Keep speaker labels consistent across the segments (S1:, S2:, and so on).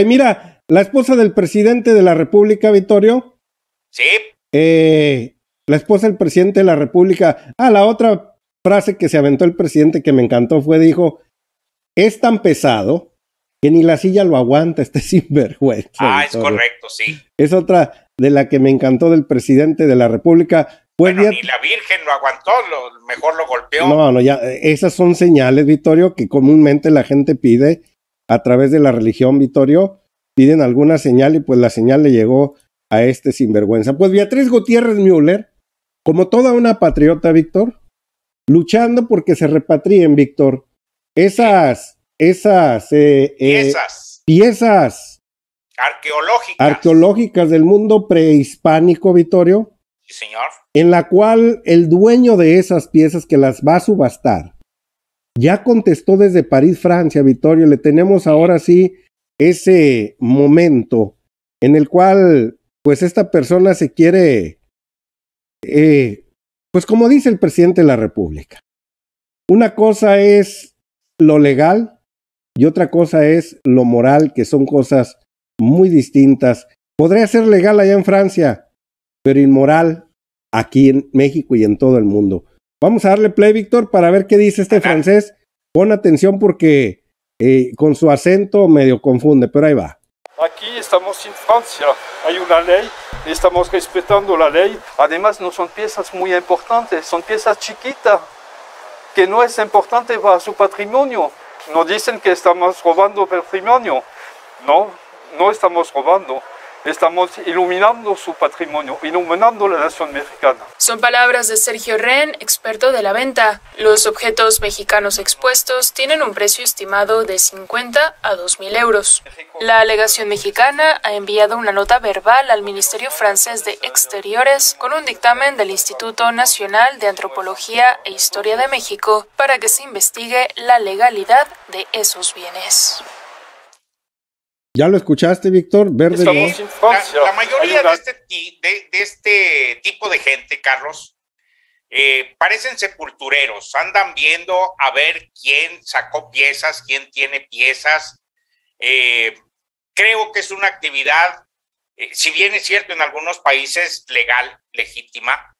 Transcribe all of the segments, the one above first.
S1: Eh, mira, la esposa del presidente de la República, Vittorio. Sí. Eh, la esposa del presidente de la República. Ah, la otra frase que se aventó el presidente que me encantó fue, dijo, es tan pesado que ni la silla lo aguanta, este sinvergüenza. Ah, es correcto, sí. Es otra de la que me encantó del presidente de la República. Pues ni la Virgen lo aguantó, mejor lo golpeó. No, no, ya, esas son señales, Vittorio, que comúnmente la gente pide a través de la religión, Vitorio, piden alguna señal y pues la señal le llegó a este sinvergüenza. Pues Beatriz Gutiérrez Müller, como toda una patriota, Víctor, luchando porque se repatrien, Víctor, esas, esas, eh, eh, piezas
S2: arqueológicas.
S1: arqueológicas del mundo prehispánico, vitorio señor. En la cual el dueño de esas piezas que las va a subastar ya contestó desde París, Francia, Vittorio. Le tenemos ahora sí ese momento en el cual, pues, esta persona se quiere, eh, pues, como dice el presidente de la República. Una cosa es lo legal y otra cosa es lo moral, que son cosas muy distintas. Podría ser legal allá en Francia, pero inmoral aquí en México y en todo el mundo. Vamos a darle play, Víctor, para ver qué dice este francés. Pon atención porque eh, con su acento medio confunde, pero ahí va.
S2: Aquí estamos en Francia, hay una ley, estamos respetando la ley. Además, no son piezas muy importantes, son piezas chiquitas, que no es importante para su patrimonio. Nos dicen que estamos robando patrimonio, no, no estamos robando. Estamos iluminando su patrimonio, iluminando la nación mexicana. Son palabras de Sergio Ren, experto de la venta. Los objetos mexicanos expuestos tienen un precio estimado de 50 a 2.000 euros. La alegación mexicana ha enviado una nota verbal al Ministerio francés de Exteriores con un dictamen del Instituto Nacional de Antropología e Historia de México para que se investigue la legalidad de esos bienes. Ya
S1: lo escuchaste, Víctor, verde. La,
S2: mayoría este de este, tipo de gente, Carlos, eh, parecen sepultureros, andan viendo a ver quién sacó piezas, quién tiene piezas. Eh, creo que es una actividad, eh, si bien es cierto en algunos países legal, legítima,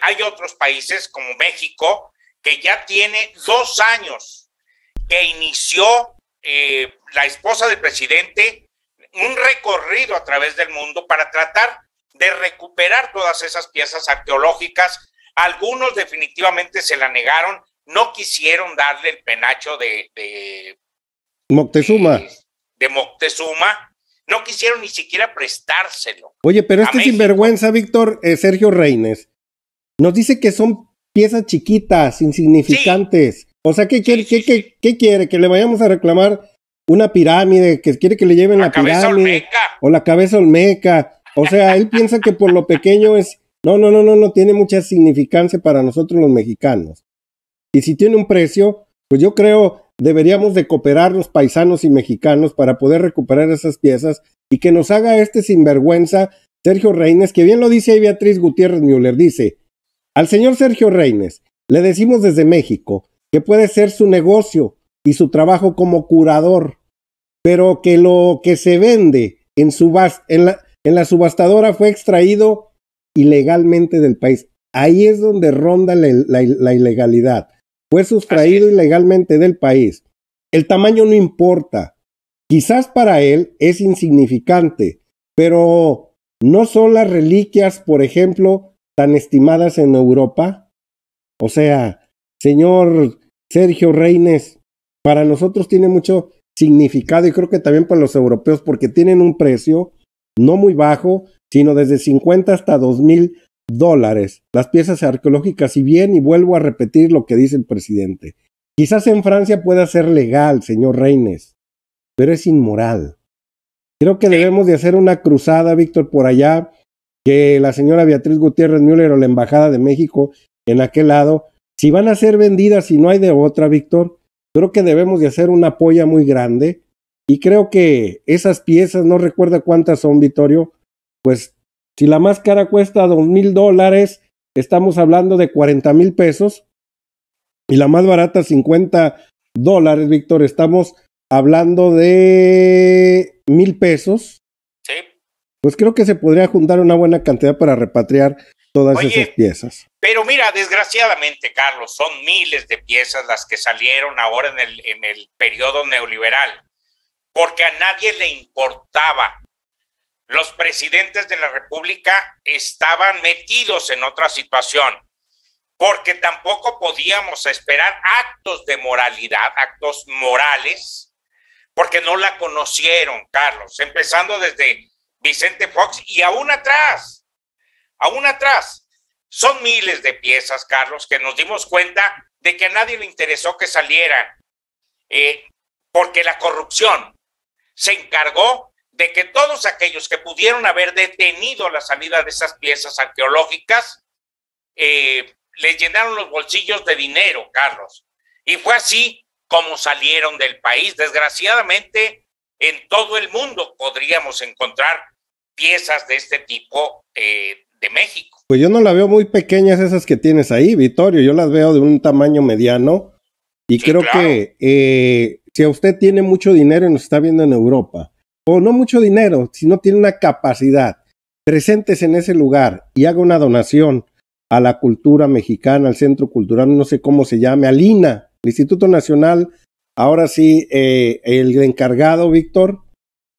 S2: hay otros países como México que ya tiene dos años que inició eh, la esposa del presidente un recorrido a través del mundo para tratar de recuperar todas esas piezas arqueológicas. Algunos definitivamente se la negaron, no quisieron darle el penacho de,
S1: Moctezuma.
S2: De, Moctezuma. No quisieron ni siquiera prestárselo.
S1: Oye, pero este es sinvergüenza, Víctor eh, Sergio Reines, nos dice que son piezas chiquitas, insignificantes. O sea, ¿qué quiere? ¿Qué, quiere? ¿Que le vayamos a reclamar una pirámide? ¿Que quiere que le lleven la, pirámide? Olmeca. O la cabeza olmeca. O sea, él piensa que por lo pequeño es... No, no, no, no, no tiene mucha significancia para nosotros los mexicanos. Y si tiene un precio, pues yo creo deberíamos de cooperar los paisanos y mexicanos para poder recuperar esas piezas y que nos haga este sinvergüenza Sergio Reyes, que bien lo dice ahí Beatriz Gutiérrez Müller, dice, al señor Sergio Reyes le decimos desde México, que puede ser su negocio y su trabajo como curador, pero que lo que se vende en, la, subastadora fue extraído ilegalmente del país. Ahí es donde ronda la ilegalidad. Fue sustraído ilegalmente del país. El tamaño no importa. Quizás para él es insignificante, pero ¿no son las reliquias, por ejemplo, tan estimadas en Europa? O sea, señor Sergio Reines. Para nosotros tiene mucho significado y creo que también para los europeos porque tienen un precio no muy bajo, sino desde 50 hasta 2 mil dólares. Las piezas arqueológicas, y bien, y vuelvo a repetir lo que dice el presidente. Quizás en Francia pueda ser legal, señor Reines, pero es inmoral. Creo que debemos de hacer una cruzada, Víctor, por allá, que la señora Beatriz Gutiérrez Müller o la Embajada de México en aquel lado si van a ser vendidas y no hay de otra, Víctor, creo que debemos de hacer una polla muy grande. Y creo que esas piezas, no recuerdo cuántas son, Vittorio, pues si la más cara cuesta dos mil dólares, estamos hablando de cuarenta mil pesos. Y la más barata, 50 dólares, Víctor, estamos hablando de mil pesos. Sí. Pues creo que se podría juntar una buena cantidad para repatriar todas esas piezas.
S2: Pero mira, desgraciadamente, Carlos, son miles de piezas las que salieron ahora en el, en el periodo neoliberal, porque a nadie le importaba. Los presidentes de la República estaban metidos en otra situación, porque tampoco podíamos esperar actos de moralidad, actos morales, porque no la conocieron, Carlos, empezando desde Vicente Fox y aún atrás aún atrás. Son miles de piezas, Carlos, que nos dimos cuenta de que a nadie le interesó que salieran, eh, porque la corrupción se encargó de que todos aquellos que pudieron haber detenido la salida de esas piezas arqueológicas, eh, les llenaron los bolsillos de dinero, Carlos. Y fue así como salieron del país. Desgraciadamente, en todo el mundo podríamos encontrar piezas de este tipo eh, de México.
S1: Pues yo no la veo muy pequeñas esas que tienes ahí, Vittorio. Yo las veo de un tamaño mediano. Y creo que eh, si usted tiene mucho dinero y nos está viendo en Europa, o no mucho dinero, si no tiene una capacidad, presentes en ese lugar y haga una donación a la cultura mexicana, al Centro Cultural, no sé cómo se llame, al INA, el Instituto Nacional. Ahora sí, eh, el encargado, Víctor,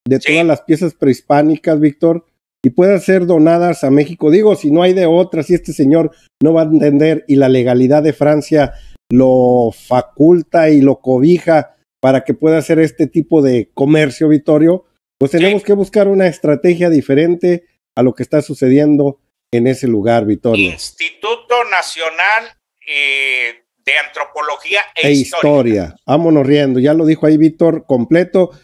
S1: de todas las piezas prehispánicas, Víctor, y puedan ser donadas a México. Digo, si no hay de otras y este señor no va a entender y la legalidad de Francia lo faculta y lo cobija para que pueda hacer este tipo de comercio, vitorio pues tenemos que buscar una estrategia diferente a lo que está sucediendo en ese lugar, Vittorio. Instituto
S2: Nacional eh, de Antropología e, e historia.
S1: historia. riendo, ya lo dijo ahí Víctor completo.